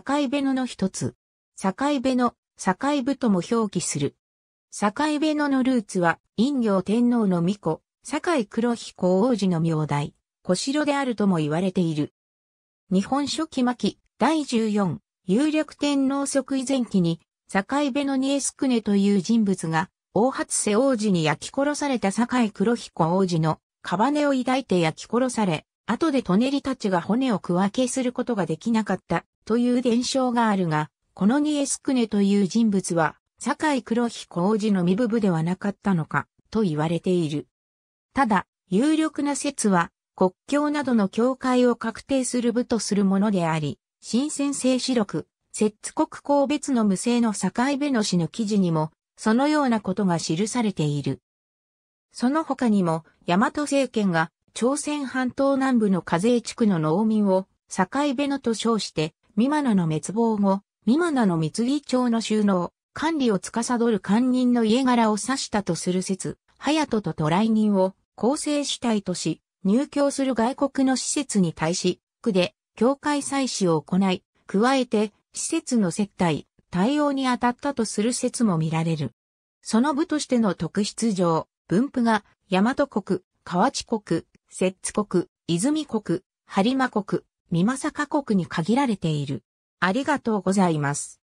境辺野の一つ。境辺野、境部とも表記する。境辺野のルーツは、陰陽天皇の巫女、境黒彦王子の名代、小城であるとも言われている。日本書紀巻、第14、有力天皇即位前期に、境辺野にエスクネという人物が、大初瀬王子に焼き殺された境黒彦王子の、カバネを抱いて焼き殺され、後でトネリたちが骨を区分けすることができなかったという伝承があるが、このニエスクネという人物は、坂井黒彦王子の身分ではなかったのか、と言われている。ただ、有力な説は、国境などの境界を確定する部とするものであり、新鮮性四録、摂津国公別の無性の境部の詩の記事にも、そのようなことが記されている。その他にも、大和政権が朝鮮半島南部の課税地区の農民を、境辺野と称して、ミマナの滅亡後、ミマナの密議町の収納、管理を司る官人の家柄を指したとする説、ハヤトと渡来人を構成主体とし、入居する外国の施設に対し、区で教会祭祀を行い、加えて施設の接待、対応に当たったとする説も見られる。その部としての特質上、分布が大和国、河内国、摂津国、泉国、播磨国、美作国に限られている。ありがとうございます。